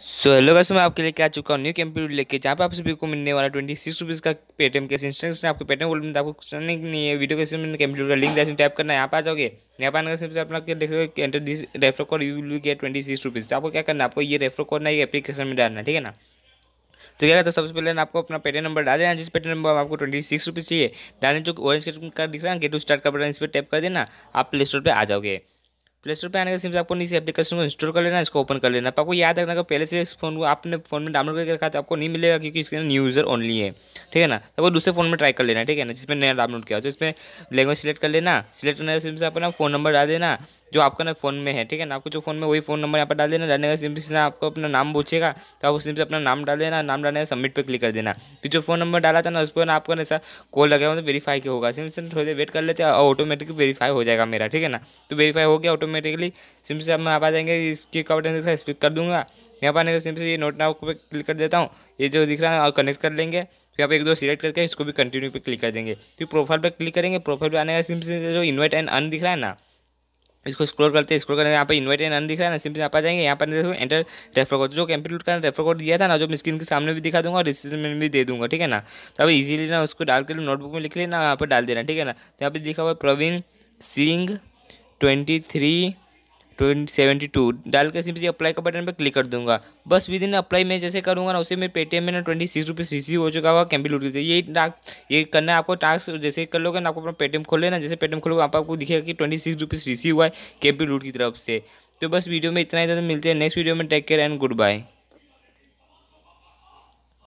so hello कैसे मैं आपके लिए क्या चुका हूँ न्यू कंप्यूटर लेके जहाँ पे आप सभी को मिलने वाला ट्वेंटी सिक्स रुपीज़ का पेटीएम कैसे इंस्ट्रक्शन आपको पेटीएम में आपको कुछ नहीं है वीडियो कैसे मैंने कंप्यूटर का लिंक जैसे टाइप करना है यहाँ पे आ जाओगे यहाँ पर आने का सबसे अपना देखोगे enter this refer code you will get twenty six rupees आपको क्या करना है आपको ये रेफर कोड ना ये एप्लीकेशन में डालना ठीक है ना तो क्या करता है सबसे पहले आपको अपना पेटीएम नंबर डाल देना जिस पेटीएम नंबर आपको ट्वेंटी सिक्स रुपीज़ चाहिए डालने जो ऑरेंज का दिख रहा है गेट टू स्टार्ट का बटन इस पर टैप कर देना आप प्ले स्टोर पर आ जाओगे प्ले स्टोर पर आने के सिम से आपको नीचे एप्लीकेशन को इंस्टॉल कर लेना इसको ओपन कर लेना आपको याद रखना पहले से इस फोन को आपने फोन में डाउनलोड करके रखा था तो आपको नहीं मिलेगा क्योंकि इसके न्यू यूज़र ओनली है ठीक है ना तो आपको दूसरे फोन में ट्राई कर लेना ठीक है ना जिसमें नया डाउनलोड किया तो इसमें लैंग्वेज सिलेक्ट कर लेना सिलेक्ट करने सिम से अपना फ़ोन नंबर डाल देना जो आपका ना फ़ोन में है ठीक है ना आपको जो फ़ोन में वही फ़ोन नंबर यहाँ पर डाल देना डालने का सिम से ना आपको अपना नाम पूछेगा तो आप उसमें से अपना नाम डाल देना नाम डालने का सबमिट पर क्लिक कर देना फिर जो फ़ोन नंबर डाला था ना उस पर ना आपको ऐसा कॉल लगेगा मतलब वेरीफाई के होगा सिम से थोड़ी देर वेट कर लेते हैं और ऑटोमेटिक वेरीफाई हो जाएगा मेरा ठीक है ना तो वेरीफाई हो गया ऑटोमेटिकली सिम से आप आ जाएंगे इसकी का बटन दिख रहा है स्पिक कर दूंगा यहाँ पर आने का सिम से ये नोट नाउ आपको क्लिक कर देता हूँ ये जो दिख रहा है और कनेक्ट कर लेंगे फिर आप एक दो सिलेक्ट करके इसको भी कंटिन्यू पे क्लिक कर देंगे फिर प्रोफाइल पर क्लिक करेंगे प्रोफाइल पर आने का सिम से जो इन्वाइट एंड अन दिख रहा है ना इसको स्क्रॉल करते हैं स्क्रॉल करने यहाँ पर इन्वाइट एंड दिख रहा है ना सिंपली यहाँ पर जाएंगे यहाँ पर देखो एंटर रेफर कोड जो कंप्यूटर का रेफर कोड दिया था ना जो मैं स्क्रीन के सामने भी दिखा दूंगा और डिस्क्रिप्शन में भी दे दूंगा ठीक है ना तो अब इजीली ना उसको डाल कर नोटबुक में लिख लेना यहाँ पर डाल देना ठीक है ना तो यहाँ पर दिखा हुआ Praveen Singh twenty three twenty seventy two डाल के सिंपली अप्लाई का बटन पर क्लिक कर दूंगा बस विद इन अप्लाई मैं जैसे करूँगा ना उसे मेरे पेटीएम में ना ट्वेंटी सिक्स रुपीज़ सी हो चुका होगा कैम्पी लूट देते ये डाक ये करना आपको टास्क जैसे कर लोगे ना आपको अपना पेटीएम खोल लेना जैसे पेटीएम खोलोगे आप आपको दिखेगा कि ट्वेंटी सिक्स रुपीज़ हुआ है कैम्पी लूट की तरफ से तो बस वीडियो में इतना ही ज़्यादा तो मिलते हैं नेक्स्ट वीडियो में take care and good bye